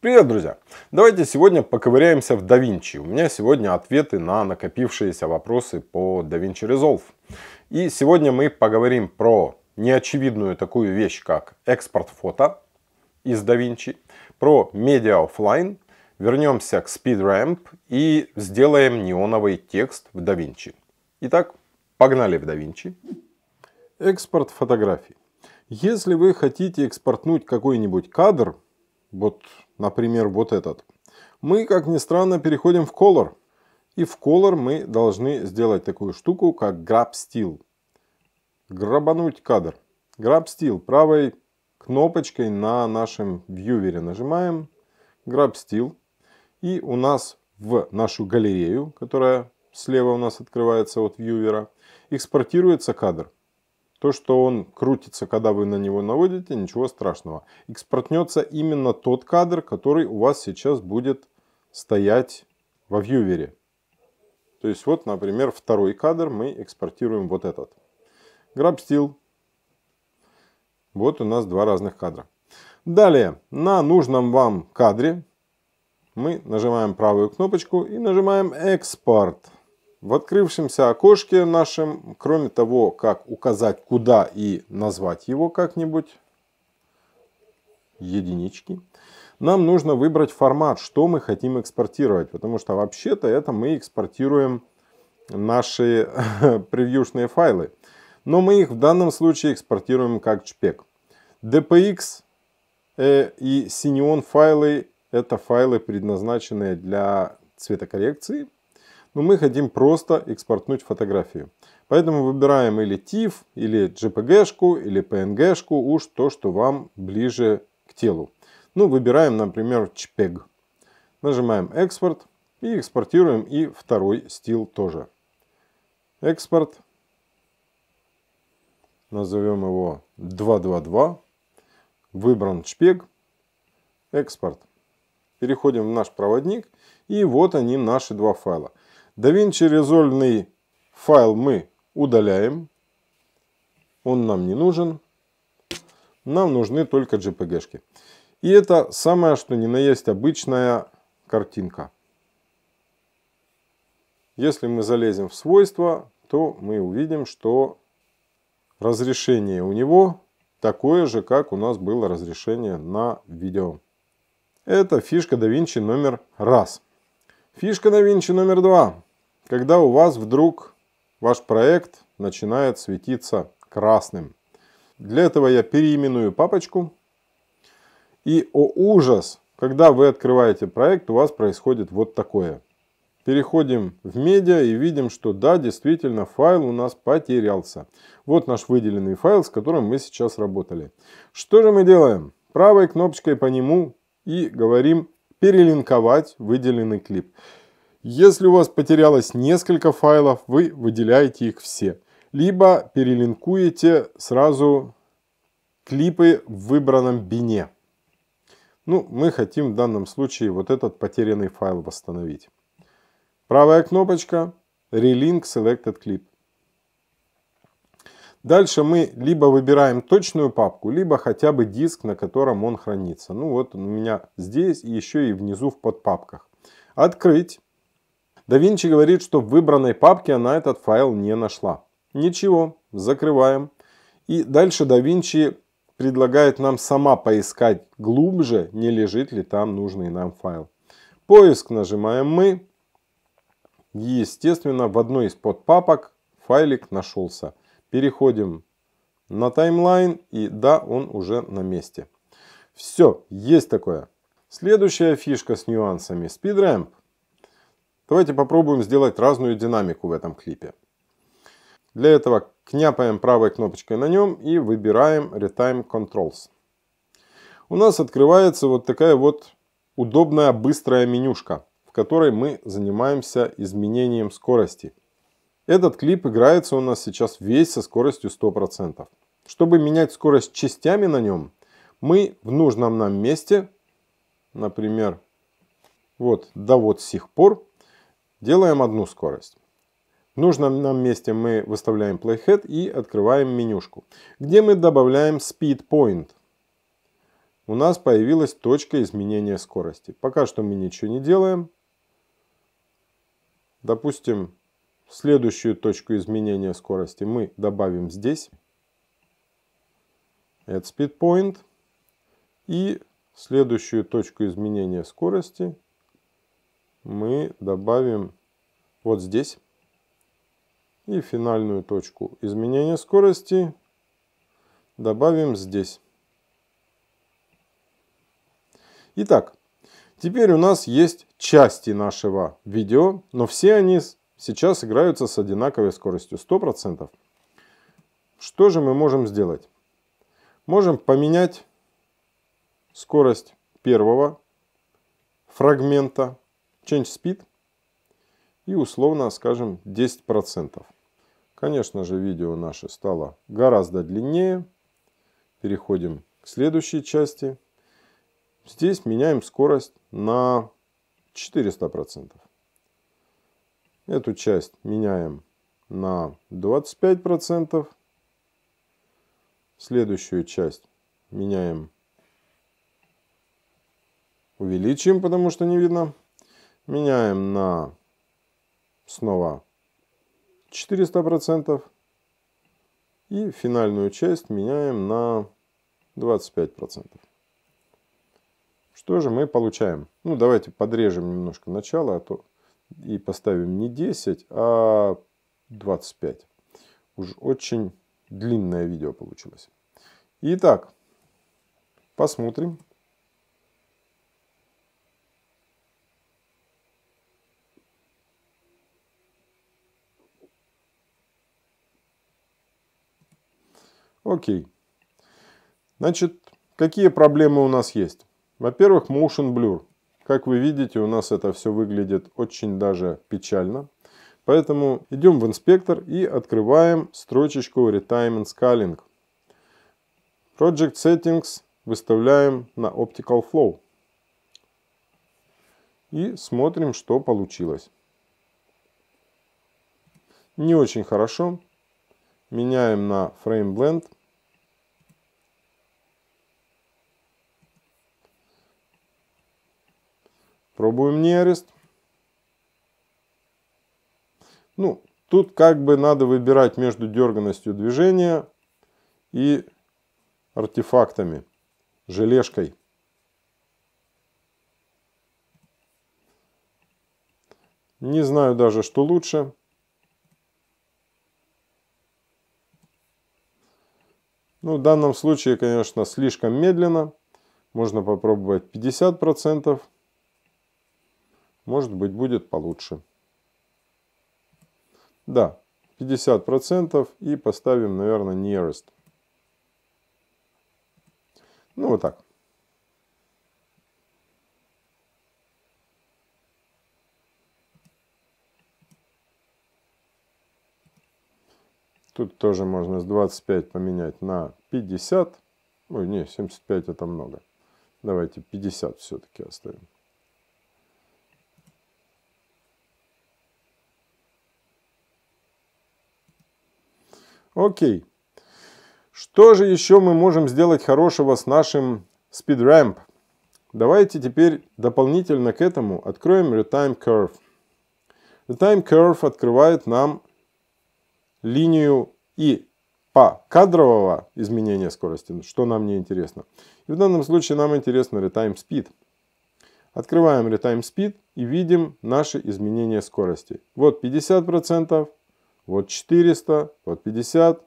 Привет, друзья! Давайте сегодня поковыряемся в DaVinci. У меня сегодня ответы на накопившиеся вопросы по DaVinci Resolve. И сегодня мы поговорим про неочевидную такую вещь, как экспорт фото из DaVinci, про медиа офлайн, вернемся к SpeedRamp и сделаем неоновый текст в DaVinci. Итак, погнали в DaVinci. Экспорт фотографий. Если вы хотите экспортнуть какой-нибудь кадр, вот, например, вот этот. Мы, как ни странно, переходим в Color. И в Color мы должны сделать такую штуку, как Grab Steel. Грабануть кадр. Grab Steel. Правой кнопочкой на нашем вьювере нажимаем Grab Steel. И у нас в нашу галерею, которая слева у нас открывается от вьювера, экспортируется кадр. То, что он крутится, когда вы на него наводите, ничего страшного. Экспортнется именно тот кадр, который у вас сейчас будет стоять во вьювере. То есть вот, например, второй кадр мы экспортируем вот этот. GrabSteel. Вот у нас два разных кадра. Далее, на нужном вам кадре мы нажимаем правую кнопочку и нажимаем «Экспорт». В открывшемся окошке нашем, кроме того, как указать куда и назвать его как-нибудь, единички, нам нужно выбрать формат, что мы хотим экспортировать. Потому что вообще-то это мы экспортируем наши превьюшные файлы. Но мы их в данном случае экспортируем как JPEG. DPX э, и Cineon файлы это файлы, предназначенные для цветокоррекции – но мы хотим просто экспортнуть фотографию. Поэтому выбираем или TIFF, или JPG-шку, или PNG-шку, уж то, что вам ближе к телу. Ну, выбираем, например, JPEG. Нажимаем «Экспорт» и экспортируем и второй стил тоже. Экспорт. Назовем его 222. Выбран jpeg, Экспорт. Переходим в наш проводник. И вот они наши два файла. DaVinci резольный файл мы удаляем. Он нам не нужен. Нам нужны только JPG-шки. И это самое, что ни на есть обычная картинка. Если мы залезем в свойства, то мы увидим, что разрешение у него такое же, как у нас было разрешение на видео. Это фишка DaVinci номер раз. Фишка DaVinci номер два когда у вас вдруг ваш проект начинает светиться красным. Для этого я переименую папочку. И, о ужас, когда вы открываете проект, у вас происходит вот такое. Переходим в медиа и видим, что да, действительно, файл у нас потерялся. Вот наш выделенный файл, с которым мы сейчас работали. Что же мы делаем? Правой кнопочкой по нему и говорим «Перелинковать выделенный клип». Если у вас потерялось несколько файлов, вы выделяете их все. Либо перелинкуете сразу клипы в выбранном бине. Ну, мы хотим в данном случае вот этот потерянный файл восстановить. Правая кнопочка Relink Selected Clip. Дальше мы либо выбираем точную папку, либо хотя бы диск, на котором он хранится. Ну вот у меня здесь и еще и внизу в подпапках. Открыть. Да говорит, что в выбранной папке она этот файл не нашла. Ничего, закрываем. И дальше да предлагает нам сама поискать глубже, не лежит ли там нужный нам файл. Поиск нажимаем мы. Естественно, в одной из подпапок файлик нашелся. Переходим на таймлайн и да, он уже на месте. Все, есть такое. Следующая фишка с нюансами. SpeedRamp Давайте попробуем сделать разную динамику в этом клипе. Для этого княпаем правой кнопочкой на нем и выбираем Retime Controls. У нас открывается вот такая вот удобная быстрая менюшка, в которой мы занимаемся изменением скорости. Этот клип играется у нас сейчас весь со скоростью 100%. Чтобы менять скорость частями на нем, мы в нужном нам месте, например, вот до вот сих пор, Делаем одну скорость. В нужном нам месте мы выставляем Playhead и открываем менюшку, где мы добавляем Speed Point. У нас появилась точка изменения скорости. Пока что мы ничего не делаем. Допустим, следующую точку изменения скорости мы добавим здесь. Add Speed Point. И следующую точку изменения скорости – мы добавим вот здесь и финальную точку изменения скорости добавим здесь. Итак, теперь у нас есть части нашего видео, но все они сейчас играются с одинаковой скоростью 100%. Что же мы можем сделать? Можем поменять скорость первого фрагмента change speed и условно скажем 10%. Конечно же, видео наше стало гораздо длиннее. Переходим к следующей части. Здесь меняем скорость на 400%. Эту часть меняем на 25%. Следующую часть меняем увеличим, потому что не видно Меняем на снова 400%. И финальную часть меняем на 25%. Что же мы получаем? Ну, давайте подрежем немножко начало а то и поставим не 10, а 25. Уж очень длинное видео получилось. Итак, посмотрим. Окей. Значит, какие проблемы у нас есть? Во-первых, motion blur. Как вы видите, у нас это все выглядит очень даже печально. Поэтому идем в инспектор и открываем строчечку Retirement Scaling. Project Settings выставляем на Optical Flow. И смотрим, что получилось. Не очень хорошо. Меняем на Frame Blend. Пробуем нерест. Ну, тут как бы надо выбирать между дерганностью движения и артефактами, желешкой. Не знаю даже, что лучше. Ну, в данном случае, конечно, слишком медленно. Можно попробовать 50%. Может быть, будет получше. Да, 50% и поставим, наверное, nearest. Ну, вот так. Тут тоже можно с 25 поменять на 50. Ой, не, 75 это много. Давайте 50 все-таки оставим. Окей. Что же еще мы можем сделать хорошего с нашим SpeedRamp? Давайте теперь дополнительно к этому откроем Retime Curve. Retime Curve открывает нам линию и по кадрового изменения скорости, что нам не интересно. И в данном случае нам интересно Retime Speed. Открываем Retime Speed и видим наши изменения скорости. Вот 50%, вот 400, вот 50,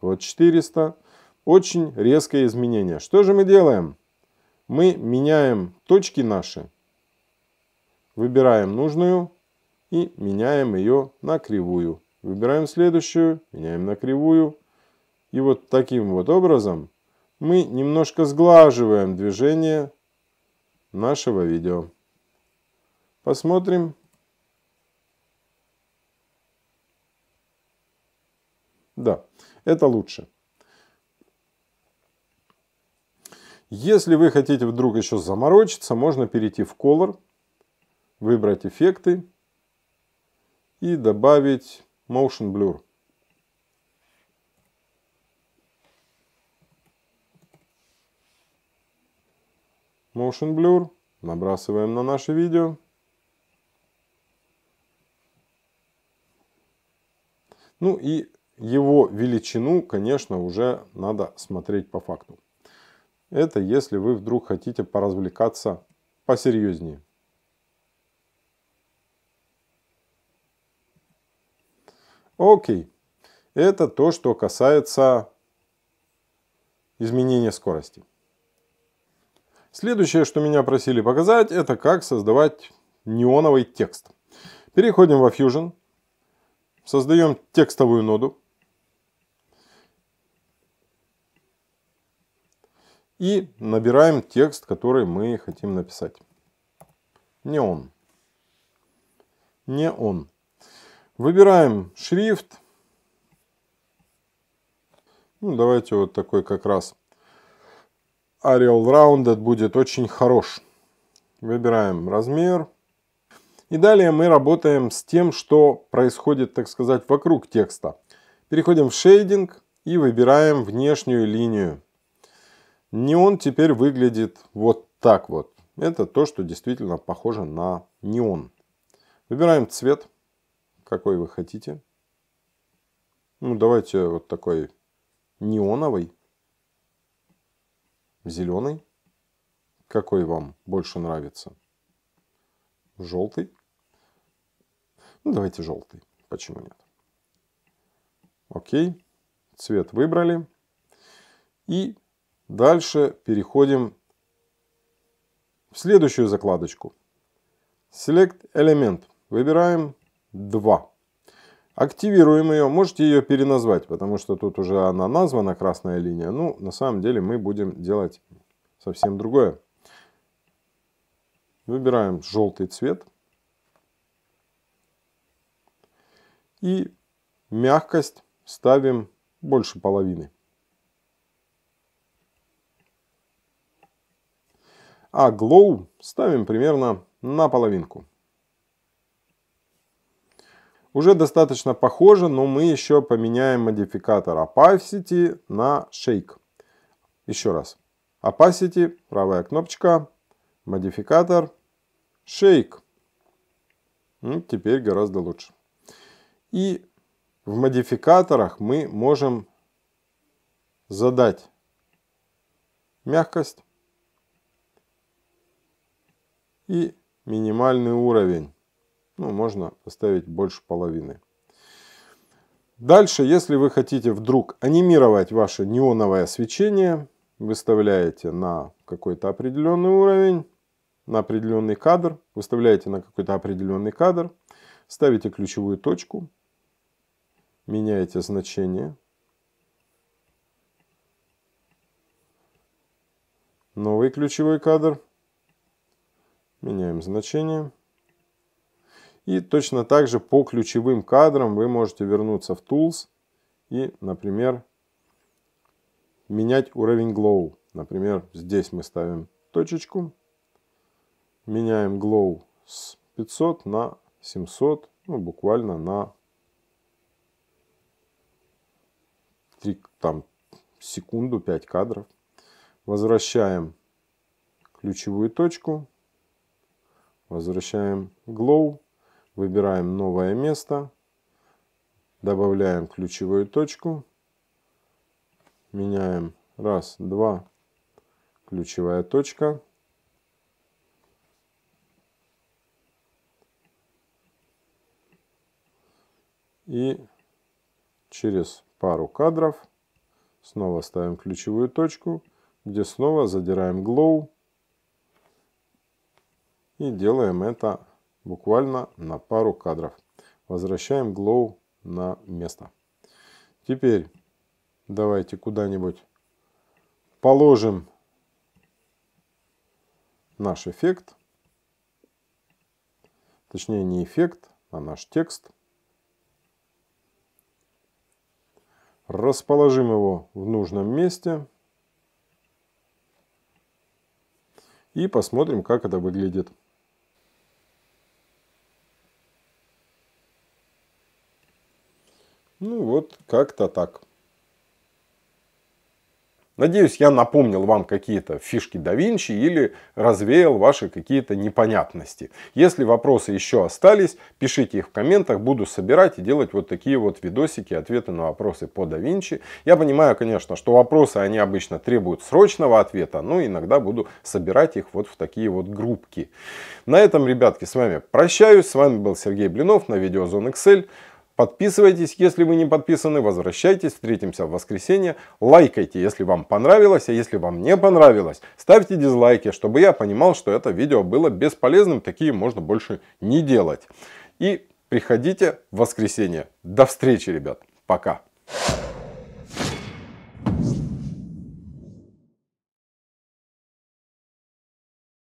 вот 400. Очень резкое изменение. Что же мы делаем? Мы меняем точки наши, выбираем нужную и меняем ее на кривую. Выбираем следующую, меняем на кривую. И вот таким вот образом мы немножко сглаживаем движение нашего видео. Посмотрим, Да, это лучше. Если вы хотите вдруг еще заморочиться, можно перейти в Color, выбрать эффекты и добавить Motion Blur. Motion Blur набрасываем на наше видео. Ну и его величину, конечно, уже надо смотреть по факту. Это если вы вдруг хотите поразвлекаться посерьезнее. Окей. Это то, что касается изменения скорости. Следующее, что меня просили показать, это как создавать неоновый текст. Переходим во Fusion. Создаем текстовую ноду. и набираем текст, который мы хотим написать. Не он. Не он. Выбираем шрифт. Ну, давайте вот такой как раз. Arial Rounded будет очень хорош. Выбираем размер. И далее мы работаем с тем, что происходит, так сказать, вокруг текста. Переходим в шейдинг и выбираем внешнюю линию. Неон теперь выглядит вот так вот. Это то, что действительно похоже на неон. Выбираем цвет, какой вы хотите. Ну, давайте вот такой неоновый, зеленый. Какой вам больше нравится? Желтый. Ну, давайте желтый. Почему нет? Окей. Цвет выбрали. И Дальше переходим в следующую закладочку. Select элемент. Выбираем 2. Активируем ее. Можете ее переназвать, потому что тут уже она названа, красная линия. Ну, на самом деле мы будем делать совсем другое. Выбираем желтый цвет. И мягкость ставим больше половины. а glow ставим примерно на половинку. Уже достаточно похоже, но мы еще поменяем модификатор opacity на shake. Еще раз. Opacity, правая кнопочка, модификатор, shake. Ну, теперь гораздо лучше. И в модификаторах мы можем задать мягкость, и минимальный уровень. Ну, можно поставить больше половины. Дальше, если вы хотите вдруг анимировать ваше неоновое свечение, выставляете на какой-то определенный уровень, на определенный кадр, выставляете на какой-то определенный кадр, ставите ключевую точку, меняете значение, новый ключевой кадр – Меняем значение. И точно так же по ключевым кадрам вы можете вернуться в Tools и, например, менять уровень Glow. Например, здесь мы ставим точечку, меняем Glow с 500 на 700, ну, буквально на 3, там, секунду, 5 кадров. Возвращаем ключевую точку, Возвращаем Glow. Выбираем новое место. Добавляем ключевую точку. Меняем раз, два, ключевая точка. И через пару кадров снова ставим ключевую точку, где снова задираем glow и делаем это буквально на пару кадров. Возвращаем Glow на место. Теперь давайте куда-нибудь положим наш эффект. Точнее не эффект, а наш текст. Расположим его в нужном месте. и посмотрим, как это выглядит. Ну вот, как-то так. Надеюсь, я напомнил вам какие-то фишки да Винчи или развеял ваши какие-то непонятности. Если вопросы еще остались, пишите их в комментах, буду собирать и делать вот такие вот видосики, ответы на вопросы по да Винчи. Я понимаю, конечно, что вопросы, они обычно требуют срочного ответа, но иногда буду собирать их вот в такие вот группки. На этом, ребятки, с вами прощаюсь. С вами был Сергей Блинов на Видеозон Excel. Подписывайтесь, если вы не подписаны, возвращайтесь, встретимся в воскресенье, лайкайте, если вам понравилось, а если вам не понравилось, ставьте дизлайки, чтобы я понимал, что это видео было бесполезным, такие можно больше не делать. И приходите в воскресенье. До встречи, ребят, пока! you